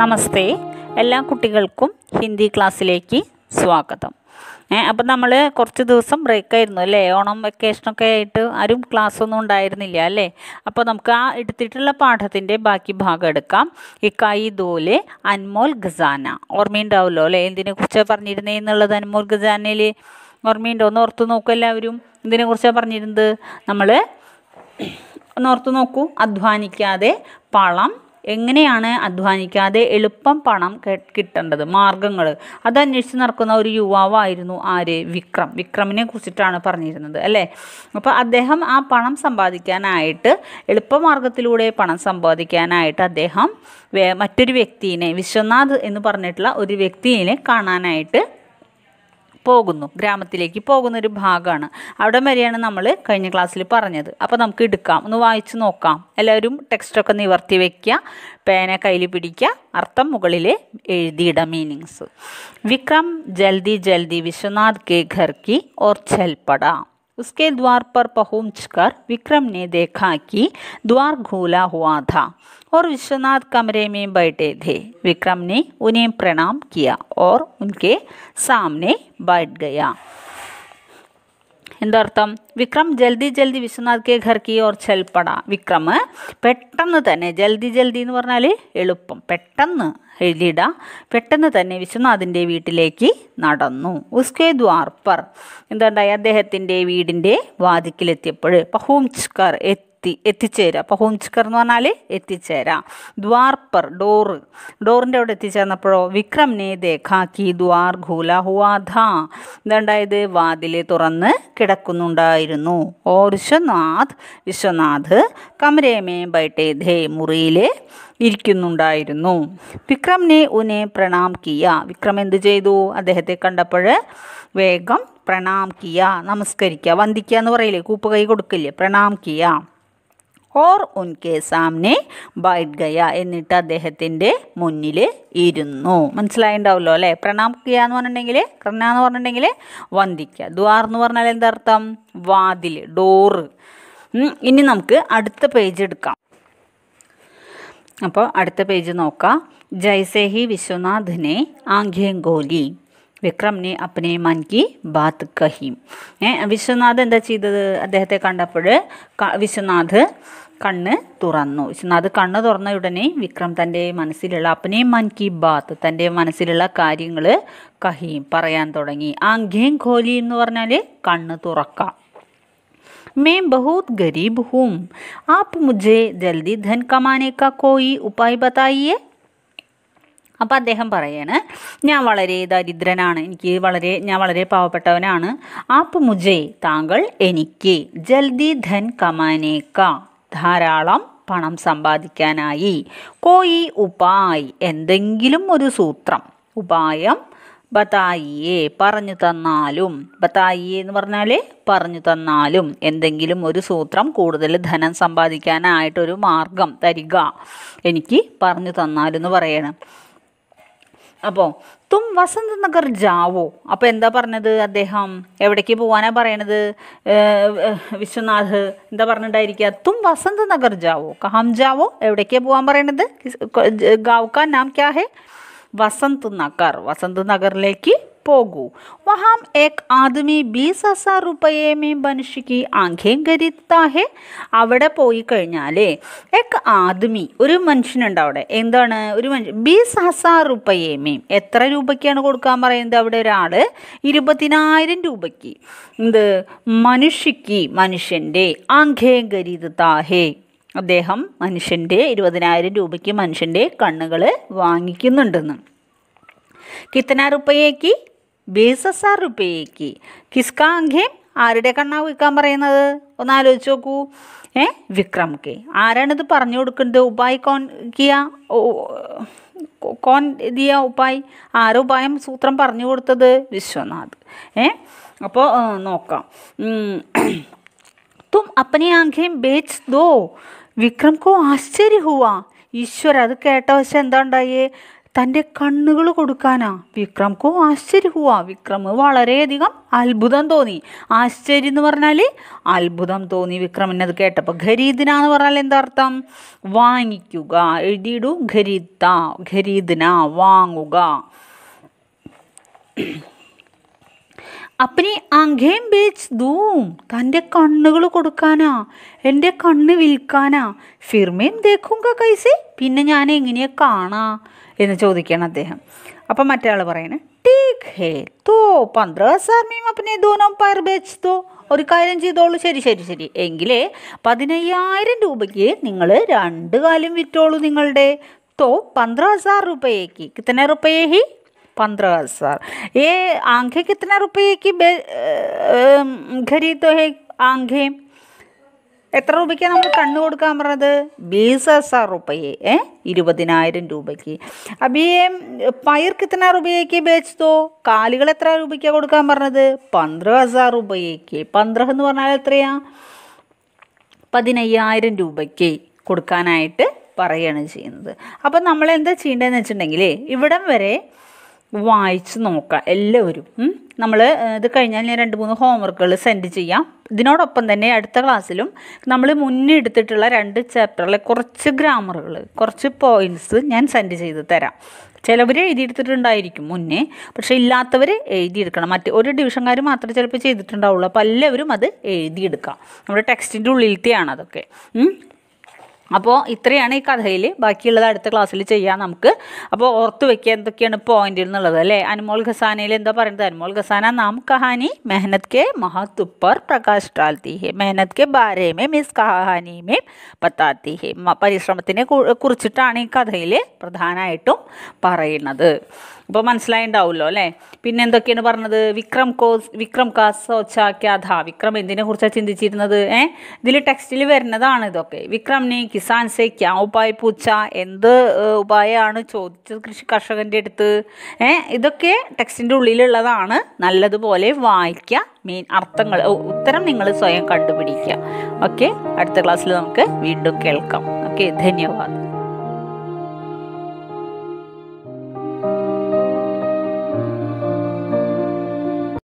നമസ്തേ എല്ലാ കുട്ടികൾക്കും ഹിന്ദി ക്ലാസ്സിലേക്ക് സ്വാഗതം അപ്പം നമ്മൾ കുറച്ച് ദിവസം ബ്രേക്ക് ആയിരുന്നു അല്ലേ ഓണം വെക്കേഷനൊക്കെ ആയിട്ട് ആരും ക്ലാസ് ഒന്നും ഉണ്ടായിരുന്നില്ല അല്ലേ അപ്പോൾ നമുക്ക് ആ എടുത്തിട്ടുള്ള പാഠത്തിൻ്റെ ബാക്കി ഭാഗം എടുക്കാം ഇക്കായി ദോലെ അൻമോൽ ഖസാന ഓർമ്മയുണ്ടാവുമല്ലോ അല്ലേ എന്തിനെ കുറിച്ചാണ് പറഞ്ഞിരുന്നത് എന്നുള്ളത് അൻമോൽ ഖസാനയിൽ ഓർമ്മയുണ്ടോ ഒന്ന് ഓർത്ത് നോക്കും എല്ലാവരും ഇതിനെക്കുറിച്ചാണ് പറഞ്ഞിരുന്നത് നമ്മൾ ഒന്ന് ഓർത്ത് നോക്കൂ അധ്വാനിക്കാതെ പളം എങ്ങനെയാണ് അധ്വാനിക്കാതെ എളുപ്പം പണം കിട്ടേണ്ടത് മാർഗങ്ങൾ അതന്വേഷിച്ച് നടക്കുന്ന ഒരു യുവാവായിരുന്നു ആര് വിക്രം വിക്രമിനെ കുറിച്ചിട്ടാണ് പറഞ്ഞിരുന്നത് അല്ലേ അപ്പോൾ അദ്ദേഹം ആ പണം സമ്പാദിക്കാനായിട്ട് എളുപ്പമാർഗത്തിലൂടെ പണം സമ്പാദിക്കാനായിട്ട് അദ്ദേഹം മറ്റൊരു വ്യക്തിയെ വിശ്വനാഥ് എന്ന് പറഞ്ഞിട്ടുള്ള ഒരു വ്യക്തിയെ കാണാനായിട്ട് പോകുന്നു ഗ്രാമത്തിലേക്ക് പോകുന്ന ഒരു ഭാഗമാണ് അവിടെ വരെയാണ് നമ്മൾ കഴിഞ്ഞ ക്ലാസ്സിൽ പറഞ്ഞത് അപ്പോൾ നമുക്ക് എടുക്കാം ഒന്ന് വായിച്ചു നോക്കാം എല്ലാവരും ടെക്സ്റ്റൊക്കെ നിവർത്തി വയ്ക്കുക പേന കയ്യിൽ പിടിക്കുക അർത്ഥം മുകളിൽ എഴുതിയിട മീനിങ്സ് വിക്രം ജൽദി ജൽദി വിശ്വനാഥ് കെ ഘർക്കി ഓർ ചൽപ്പട उसके द्वार पर पहुंचकर विक्रम ने देखा कि द्वार घोला हुआ था और विश्वनाथ कमरे में बैठे थे विक्रम ने उन्हें प्रणाम किया और उनके सामने बैठ गया എന്തർത്ഥം വിക്രം ജൽദി ജൽദി വിശ്വനാഥ് കെ കി ഓർ ചെൽപ്പട വിക്രം പെട്ടെന്ന് തന്നെ ജൽദി ജൽദി എന്ന് പറഞ്ഞാൽ എളുപ്പം പെട്ടെന്ന് എഴുതിയിട പെട്ടെന്ന് തന്നെ വിശ്വനാഥിൻ്റെ വീട്ടിലേക്ക് നടന്നു ഉസ്കെ ദ്വാർപ്പർ എന്തുണ്ടായി അദ്ദേഹത്തിൻ്റെ വീടിൻ്റെ വാതിക്കിലെത്തിയപ്പോൾ പഹൂംസ്കർ എത്തി എത്തി എത്തിച്ചേരുക അപ്പോൾ ഹോംസ്കർ എന്ന് പറഞ്ഞാൽ എത്തിച്ചേരാം ദ്വാർപ്പർ ഡോറ് ഡോറിൻ്റെ അവിടെ എത്തിച്ചേർന്നപ്പോഴോ വിക്രം നേ ദേഖാക്കി ദ്വാർ ഖൂല ഹുവാധ എന്തുണ്ടായത് വാതിൽ തുറന്ന് കിടക്കുന്നുണ്ടായിരുന്നു ഓ വിശ്വനാഥ് വിശ്വനാഥ് കമരേമേ ബൈട്ടേധേ മുറിയിൽ ഇരിക്കുന്നുണ്ടായിരുന്നു വിക്രമിനെ ഉനെ പ്രണാം കിയ വിക്രം എന്ത് ചെയ്തു അദ്ദേഹത്തെ കണ്ടപ്പോൾ വേഗം പ്രണാം കിയ നമസ്കരിക്കുക വന്ദിക്കുക എന്ന് പറയില്ലേ കൂപ്പ് കൈ കൊടുക്കില്ലേ പ്രണാം കിയ ഓർ ഉൻകെ സാമ്നെ ബൈറ്റ് ഗയ എന്നിട്ട് അദ്ദേഹത്തിൻ്റെ മുന്നിൽ ഇരുന്നു മനസ്സിലായിണ്ടാവുമല്ലോ അല്ലേ പ്രണാം പ്രണാമിക്കുക എന്ന് പറഞ്ഞിട്ടുണ്ടെങ്കിൽ കർണ എന്ന് പറഞ്ഞിട്ടുണ്ടെങ്കിൽ വന്ദിക്കുക ദ്വാർ എന്ന് പറഞ്ഞാൽ എന്തർത്ഥം വാതിൽ ഡോറ് ഇനി നമുക്ക് അടുത്ത പേജ് എടുക്കാം അപ്പോൾ അടുത്ത പേജ് നോക്കാം ജയ്സേഹി വിശ്വനാഥിനെ ഗോലി വിക്രം നീ അപ്പനെ मन ബാത്ത് കഹീം कही വിശ്വനാഥ് എന്താ ചെയ്തത് അദ്ദേഹത്തെ കണ്ടപ്പോൾ വിശ്വനാഥ് കണ്ണ് തുറന്നു വിശ്വനാഥ് കണ്ണ് തുറന്ന ഉടനെ വിക്രം തൻ്റെ മനസ്സിലുള്ള അപ്പനെ മൻ ബാത്ത് തൻ്റെ മനസ്സിലുള്ള കാര്യങ്ങൾ കഹീം പറയാൻ തുടങ്ങി ആംഘേം ഖോലി എന്ന് പറഞ്ഞാൽ കണ്ണ് തുറക്കാം മേം बहुत ഗരീബ് हूँ ആപ്പ് മുജേ ജൽദി ധൻ കമാനേക്കാ കോയി ഉപ്പായി उपाय അപ്പോൾ അദ്ദേഹം പറയാണ് ഞാൻ വളരെ ദരിദ്രനാണ് എനിക്ക് വളരെ ഞാൻ വളരെ പാവപ്പെട്ടവനാണ് ആപ്പ് മുജേ താങ്കൾ എനിക്ക് ജൽദി ധൻ കമാനേക്ക ധാരാളം പണം സമ്പാദിക്കാനായി കോയി ഉപായ് എന്തെങ്കിലും ഒരു സൂത്രം ഉപായം ബതായിയെ പറഞ്ഞു തന്നാലും ബതായിയെ എന്ന് പറഞ്ഞാൽ പറഞ്ഞു തന്നാലും എന്തെങ്കിലും ഒരു സൂത്രം കൂടുതൽ ധനം സമ്പാദിക്കാനായിട്ടൊരു മാർഗം തരിക എനിക്ക് പറഞ്ഞു എന്ന് പറയണം അപ്പോൾ തും വസന്ത് നഗർ ജാവോ അപ്പോൾ എന്താ പറഞ്ഞത് അദ്ദേഹം എവിടേക്ക് പോകാനാ പറയണത് വിശ്വനാഥ് എന്താ പറഞ്ഞിട്ടായിരിക്കുക തും വസന്ത് നഗർ ജാവോ കഹം ജാവോ എവിടേക്കാ പോകാൻ പറയണത് ഗാവ് നാം ക്യാ ഹേ വസന്ത് നഗർ വസന്ത് നഗറിലേക്ക് ಹೋಗು वहाँ एक ആദ്യമി ബീസ് ഹസാർ റുപ്പയേമേ മനുഷ്യക്ക് ആഖ്യം കരുത്താഹേ അവിടെ പോയി കഴിഞ്ഞാൽ ഏക് ആദ്മി ഒരു മനുഷ്യനുണ്ട് അവിടെ എന്താണ് ഒരു മനുഷ്യൻ ബീസ് ഹസാർ റുപ്പയേമേം എത്ര രൂപയ്ക്കാണ് കൊടുക്കാൻ പറയുന്നത് അവിടെ ഒരാൾ ഇരുപതിനായിരം രൂപയ്ക്ക് എന്ത് മനുഷ്യക്ക് മനുഷ്യൻ്റെ ആഖ്യം കരുത്താഹേ അദ്ദേഹം മനുഷ്യൻ്റെ ഇരുപതിനായിരം രൂപയ്ക്ക് മനുഷ്യൻ്റെ കണ്ണുകൾ വാങ്ങിക്കുന്നുണ്ടെന്ന് കിത്തന റുപ്പയേക്ക് ബേസസാർ റുപ്പേക്ക് കിസ്കാ അംഘേം ആരുടെ കണ്ണാ വിൽക്കാൻ പറയുന്നത് ഒന്ന് ആലോചിച്ച് നോക്കൂ ഏ വിക്രം കെ ആരാണിത് പറഞ്ഞു കൊടുക്കേണ്ടത് ഉപായ് കോൺ കിയ കോൺ ദിയ ഉപായ് ആരോ ഉപായം സൂത്രം പറഞ്ഞു കൊടുത്തത് വിശ്വനാഥ് ഏ അപ്പോൾ നോക്കാം തും അപ്പനെ ആംഖ്യം ബേച്ച് ദോ വിക്രം കോ ആശ്ചര്യ ഹുവാ ഈശ്വര അത് കേട്ട വശം എന്താ ഉണ്ടായേ തൻ്റെ കണ്ണുകൾ കൊടുക്കാനാ വിക്രംക്ക് ആശ്ചര്യവുക വിക്രം വളരെയധികം അത്ഭുതം തോന്നി ആശ്ചര്യം എന്ന് പറഞ്ഞാൽ അത്ഭുതം തോന്നി വിക്രമിന് അത് കേട്ടപ്പോൾ ഖരീദിന എന്ന് പറഞ്ഞാൽ എന്താ അർത്ഥം വാങ്ങിക്കുക എഴുതിയിടു ഖരീദ ഖരീദിന വാങ്ങുക അപ്പനി അങ്കേം ബേച്ച് ദൂം തൻ്റെ കണ്ണുകൾ കൊടുക്കാനാ എൻ്റെ കണ്ണ് വിൽക്കാനാ ഫിർമേം ദേഖുങ്ക കൈസേ പിന്നെ ഞാൻ എങ്ങനെയാ കാണാ എന്ന് ചോദിക്കണം അദ്ദേഹം അപ്പം മറ്റേ ആൾ പറയണേ ടീക്ക് ഹേ തോ പന്ത്രണ്ട് സർമിയും അപ്പം ദോനോ പയർ ബേച്ച് തോ ഒരു കാര്യം ചെയ്തോളൂ ശരി ശരി ശരി എങ്കിലേ പതിനയ്യായിരം രൂപയ്ക്ക് നിങ്ങൾ രണ്ട് കാലം വിറ്റോളൂ നിങ്ങളുടെ തോ പന്ത്ര ഹസാർ റുപ്പയേക്ക് കിത്തന റുപ്പയേ ഹി പന്ത്ര ഹസാർ ഏ ആംഖെ കിത്തന റുപ്പയേക്ക് ഖരീദോ ഹേ ആംഖേ എത്ര രൂപയ്ക്കാണ് നമ്മൾ കണ്ണ് കൊടുക്കാൻ പറഞ്ഞത് ബീസ് ആർ റുപ്പയെ ഏ ഇരുപതിനായിരം രൂപയ്ക്ക് അപ്പം ഈ പയർ കിത്തന രൂപയ്ക്ക് ബേച്ചതോ കാലുകൾ എത്ര രൂപയ്ക്കാണ് കൊടുക്കാൻ പറഞ്ഞത് പന്ത്ര ഹസാർ രൂപയ്ക്ക് പന്ത്രഹ് എന്ന് പറഞ്ഞാൽ എത്രയാ പതിനയ്യായിരം രൂപയ്ക്ക് കൊടുക്കാനായിട്ട് പറയുകയാണ് ചെയ്യുന്നത് അപ്പം നമ്മൾ എന്താ ചെയ്യേണ്ടതെന്ന് വെച്ചിട്ടുണ്ടെങ്കിൽ ഇവിടം വരെ വായിച്ച് നോക്കുക എല്ലാവരും നമ്മൾ ഇത് കഴിഞ്ഞാൽ ഞാൻ രണ്ട് മൂന്ന് ഹോംവർക്കുകൾ സെൻഡ് ചെയ്യാം ഇതിനോടൊപ്പം തന്നെ അടുത്ത ക്ലാസ്സിലും നമ്മൾ മുന്നേ എടുത്തിട്ടുള്ള രണ്ട് ചാപ്റ്ററിലെ കുറച്ച് ഗ്രാമറുകൾ കുറച്ച് പോയിൻറ്റ്സ് ഞാൻ സെൻഡ് ചെയ്ത് തരാം ചിലവർ എഴുതിയെടുത്തിട്ടുണ്ടായിരിക്കും മുന്നേ പക്ഷേ ഇല്ലാത്തവർ എഴുതിയെടുക്കണം മറ്റ് ഒരു ഡിവിഷൻകാർ മാത്രമേ ചിലപ്പോൾ ചെയ്തിട്ടുണ്ടാവുള്ളൂ അപ്പോൾ എല്ലാവരും അത് എഴുതിയെടുക്കാം നമ്മുടെ ടെക്സ്റ്റിൻ്റെ ഉള്ളിലത്തെയാണ് അതൊക്കെ അപ്പോൾ ഇത്രയാണ് ഈ കഥയിൽ ബാക്കിയുള്ളത് അടുത്ത ക്ലാസ്സിൽ ചെയ്യാം നമുക്ക് അപ്പോൾ ഓർത്ത് വെക്കുക എന്തൊക്കെയാണ് പോയിന്റ് എന്നുള്ളത് അല്ലേ അനുമോൾ ഖസാനയിൽ എന്താ പറയുന്നത് അനുമോൾ ഖസാന നാം കഹാനി മെഹനത് കെ മഹത് പ്രകാശ് ടാൽത്തി ഹെ മെഹനത് കെ ബാരേമേ മിസ് കഹാനിമേ പത്താത്തി ഹെ പരിശ്രമത്തിനെ കുറിച്ചിട്ടാണ് ഈ കഥയിൽ പ്രധാനമായിട്ടും പറയുന്നത് അപ്പോൾ മനസ്സിലായിണ്ടാവുമല്ലോ അല്ലേ പിന്നെ എന്തൊക്കെയാണ് പറഞ്ഞത് വിക്രം കോസ് വിക്രം കാസ് സോച്ചാക്യാധ വിക്രം എന്തിനെ കുറിച്ചാണ് ചിന്തിച്ചിരുന്നത് ഏ ഇതിൽ ടെക്സ്റ്റിൽ വരുന്നതാണ് ഇതൊക്കെ വിക്രം നീ കിസാൻ സേ ഉപായ പൂച്ച എന്ത് ഉപായമാണ് ചോദിച്ചത് കൃഷി കർഷകൻ്റെ അടുത്ത് ഏ ഇതൊക്കെ ടെക്സ്റ്റിൻ്റെ ഉള്ളിലുള്ളതാണ് നല്ലതുപോലെ വായിക്കുക മെയിൻ അർത്ഥങ്ങൾ ഉത്തരം നിങ്ങൾ സ്വയം കണ്ടുപിടിക്കുക ഓക്കെ അടുത്ത ക്ലാസ്സിൽ നമുക്ക് വീണ്ടും കേൾക്കാം ഓക്കെ ധന്യവാദം